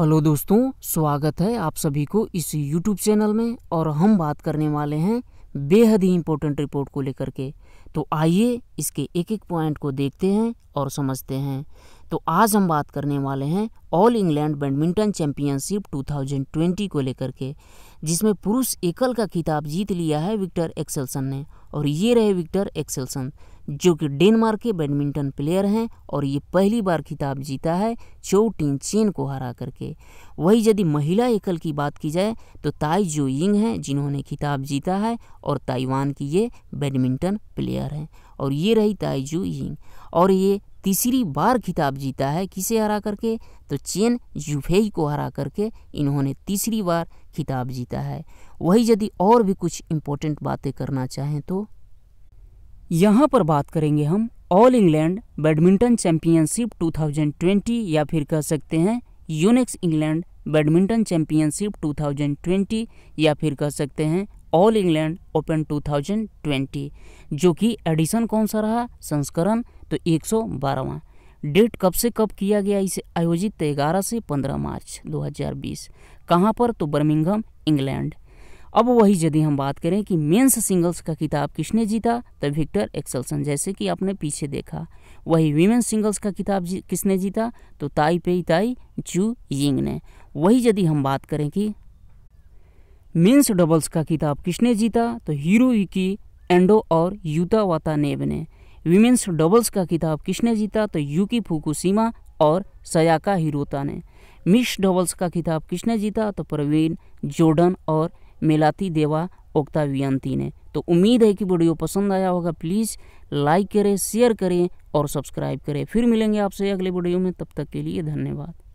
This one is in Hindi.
हेलो दोस्तों स्वागत है आप सभी को इस यूट्यूब चैनल में और हम बात करने वाले हैं बेहद ही इम्पोर्टेंट रिपोर्ट को लेकर के तो आइए इसके एक एक पॉइंट को देखते हैं और समझते हैं तो आज हम बात करने वाले हैं ऑल इंग्लैंड बैडमिंटन चैंपियनशिप 2020 को लेकर के जिसमें पुरुष एकल का खिताब जीत लिया है विक्टर एक्सेलसन ने और ये रहे विक्टर एक्सेलसन जो कि डेनमार्क के बैडमिंटन प्लेयर हैं और ये पहली बार खिताब जीता है चो चेन को हरा करके वही यदि महिला एकल की बात की जाए तो ताई जो यिंग हैं जिन्होंने खिताब जीता है और ताइवान की ये बैडमिंटन प्लेयर हैं और ये रही ताई जो यिंग और ये तीसरी बार खिताब जीता है किसे हरा करके तो चेन जुफेई को हरा करके इन्होंने तीसरी बार खिताब जीता है वही यदि और भी कुछ इम्पोर्टेंट बातें करना चाहें तो यहाँ पर बात करेंगे हम ऑल इंग्लैंड बैडमिंटन चैंपियनशिप 2020 या फिर कह सकते हैं यूनिक्स इंग्लैंड बैडमिंटन चैंपियनशिप 2020 या फिर कह सकते हैं ऑल इंग्लैंड ओपन 2020 जो कि एडिशन कौन सा रहा संस्करण तो एक सौ बारहवा डेट कब से कब किया गया इसे आयोजित ग्यारह से पंद्रह मार्च 2020 कहाँ पर तो बर्मिंघम इंग्लैंड अब वही यदि हम बात करें कि मेंस सिंगल्स का किताब किसने जीता तो विक्टर एक्सलसन जैसे कि आपने पीछे देखा वही वीमेंस सिंगल्स का किताब जी, किसने जीता तो ताई पे ताई जू यिंग ने वही यदि हम बात करें कि मेंस डबल्स का किताब किसने जीता तो हीरो की एंडो और यूता वाता नेब ने वीमेंस डबल्स का खिताब किसने जीता तो यूकी फुकुशिमा और सयाका हिरोता ने मिक्स डबल्स का खिताब किसने जीता तो प्रवीण जोर्डन और मेलाती देवा ओक्तावियंती ने तो उम्मीद है कि वीडियो पसंद आया होगा प्लीज़ लाइक करें शेयर करें और सब्सक्राइब करें फिर मिलेंगे आपसे अगले वीडियो में तब तक के लिए धन्यवाद